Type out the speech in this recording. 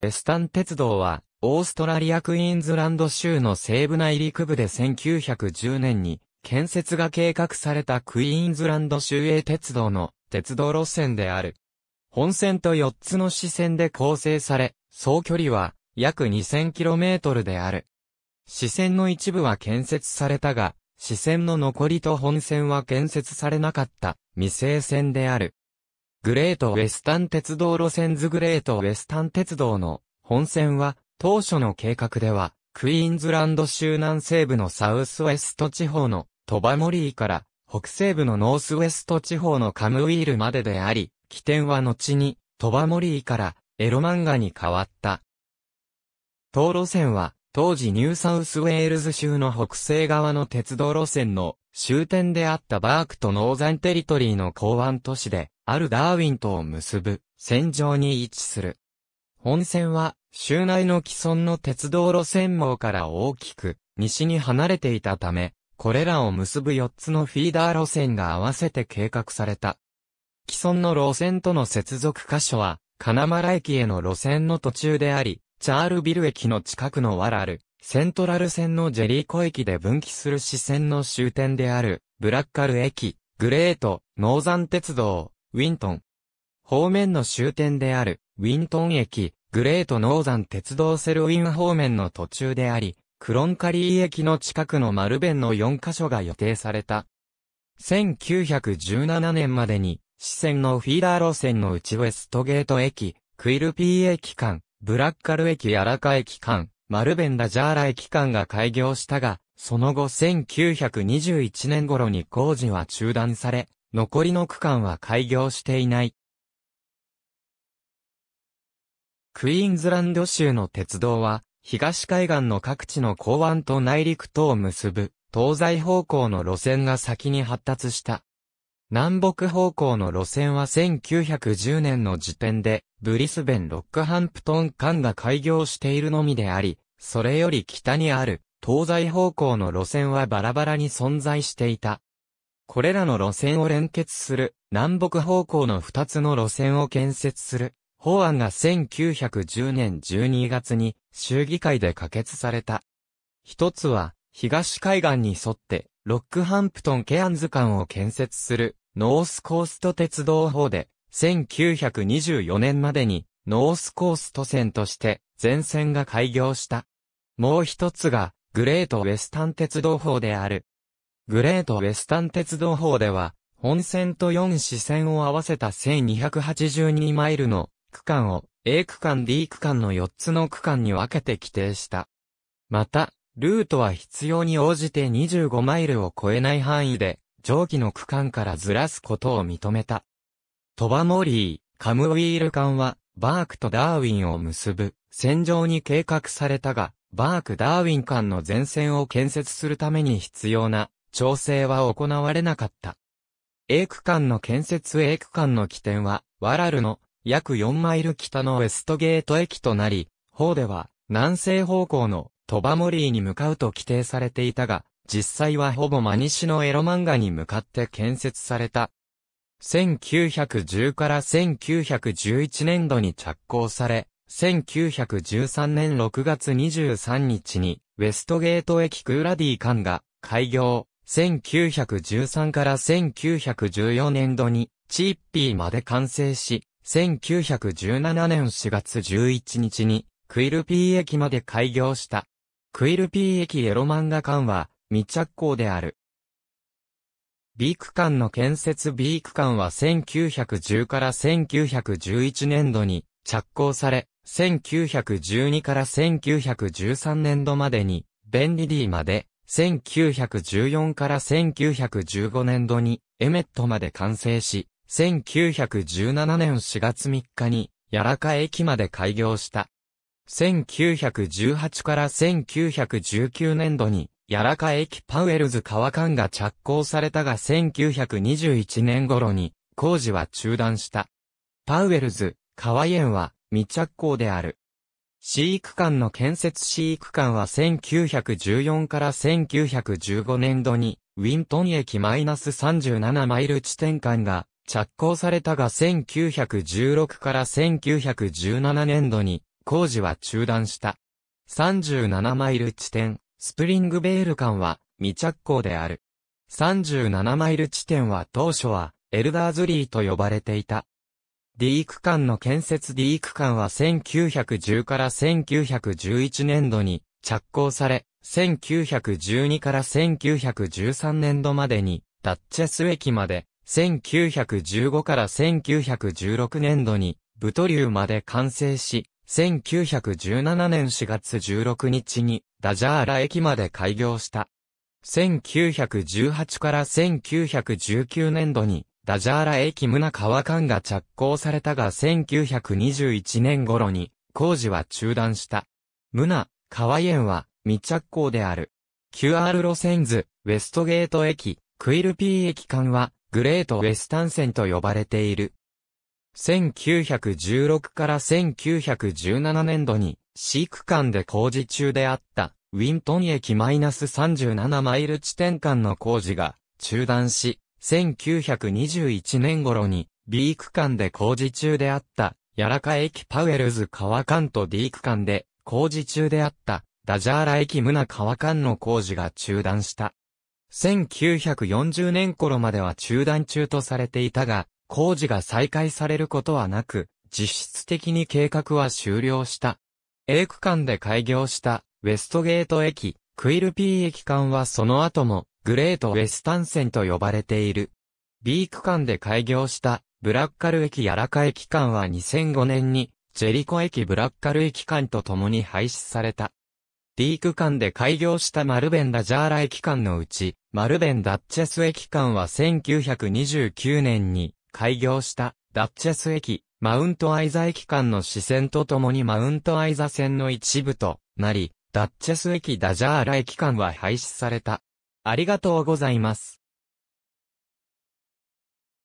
エスタン鉄道は、オーストラリアクイーンズランド州の西部内陸部で1910年に建設が計画されたクイーンズランド州営鉄道の鉄道路線である。本線と4つの支線で構成され、総距離は約 2000km である。支線の一部は建設されたが、支線の残りと本線は建設されなかった未成線である。グレートウェスタン鉄道路線図グレートウェスタン鉄道の本線は当初の計画ではクイーンズランド州南西部のサウスウェスト地方のトバモリーから北西部のノースウェスト地方のカムウィールまでであり、起点は後にトバモリーからエロ漫画に変わった。当路線は当時ニューサウスウェールズ州の北西側の鉄道路線の終点であったバークとノーザンテリトリーの港湾都市で、あるダーウィンとを結ぶ、線上に位置する。本線は、州内の既存の鉄道路線網から大きく、西に離れていたため、これらを結ぶ4つのフィーダー路線が合わせて計画された。既存の路線との接続箇所は、金丸駅への路線の途中であり、チャールビル駅の近くのワラル、セントラル線のジェリーコ駅で分岐する支線の終点である、ブラッカル駅、グレート、ノーザン鉄道、ウィントン。方面の終点である、ウィントン駅、グレートノーザン鉄道セルウィン方面の途中であり、クロンカリー駅の近くのマルベンの4カ所が予定された。1917年までに、支線のフィーダー路線のうちウェストゲート駅、クイルピー駅間、ブラッカル駅荒川駅間、マルベンダジャーラ駅間が開業したが、その後1921年頃に工事は中断され、残りの区間は開業していない。クイーンズランド州の鉄道は、東海岸の各地の港湾と内陸とを結ぶ、東西方向の路線が先に発達した。南北方向の路線は1910年の時点で、ブリスベン・ロックハンプトン間が開業しているのみであり、それより北にある、東西方向の路線はバラバラに存在していた。これらの路線を連結する南北方向の2つの路線を建設する法案が1910年12月に衆議会で可決された。一つは東海岸に沿ってロックハンプトン・ケアンズ間を建設するノースコースト鉄道法で1924年までにノースコースト線として全線が開業した。もう一つがグレートウェスタン鉄道法であるグレートウェスタン鉄道法では、本線と4支線を合わせた1282マイルの区間を A 区間 D 区間の4つの区間に分けて規定した。また、ルートは必要に応じて25マイルを超えない範囲で、上記の区間からずらすことを認めた。トバモリー、カムウィール間は、バークとダーウィンを結ぶ、線上に計画されたが、バーク・ダーウィン間の前線を建設するために必要な調整は行われなかった。A 区間の建設 A 区間の起点は、ワラルの約4マイル北のウェストゲート駅となり、方では南西方向のトバモリーに向かうと規定されていたが、実際はほぼ真西のエロ漫画に向かって建設された。1910から1911年度に着工され、1913年6月23日に、ウェストゲート駅クーラディ館が開業。1913から1914年度に、チーッピーまで完成し、1917年4月11日に、クイルピー駅まで開業した。クイルピー駅エロ漫画館は、未着工である。B 区間の建設 B 区間は1910から1911年度に着工され、1912から1913年度までに、ベンリディまで1914から1915年度にエメットまで完成し、1917年4月3日に、やらか駅まで開業した。1918から1919年度に、やらか駅パウエルズ川間が着工されたが1921年頃に、工事は中断した。パウエルズ、川園は未着工である。飼育館の建設飼育館は1914から1915年度に、ウィントン駅マイナス37マイル地点間が着工されたが1916から1917年度に工事は中断した。37マイル地点、スプリングベール間は未着工である。37マイル地点は当初はエルダーズリーと呼ばれていた。D 区間の建設 D 区間は1910から1911年度に着工され、1912から1913年度までにダッチェス駅まで、1915から1916年度にブトリューまで完成し、1917年4月16日にダジャーラ駅まで開業した。1918から1919年度にダジャーラ駅ムナ川間が着工されたが1921年頃に工事は中断した。ムナ川園は未着工である。QR 路線図、ウェストゲート駅、クイルピー駅間はグレートウェスタン線と呼ばれている。1916から1917年度に、飼育間で工事中であった、ウィントン駅マイナス -37 マイル地点間の工事が中断し、1921年頃に B 区間で工事中であった、やらか駅パウエルズ川間と D 区間で工事中であった、ダジャーラ駅ムナ川間の工事が中断した。1940年頃までは中断中とされていたが、工事が再開されることはなく、実質的に計画は終了した。A 区間で開業したウェストゲート駅、クイルピー駅間はその後もグレートウェスタン線と呼ばれている。B 区間で開業したブラッカル駅やらか駅間は2005年にジェリコ駅ブラッカル駅間と共に廃止された。D 区間で開業したマルベンダジャーラ駅間のうち、マルベンダッチェス駅間は1929年に開業したダッチェス駅、マウントアイザ駅間の支線とともにマウントアイザ線の一部となり、ダッチェス駅ダジャーラ駅間は廃止された。ありがとうございます。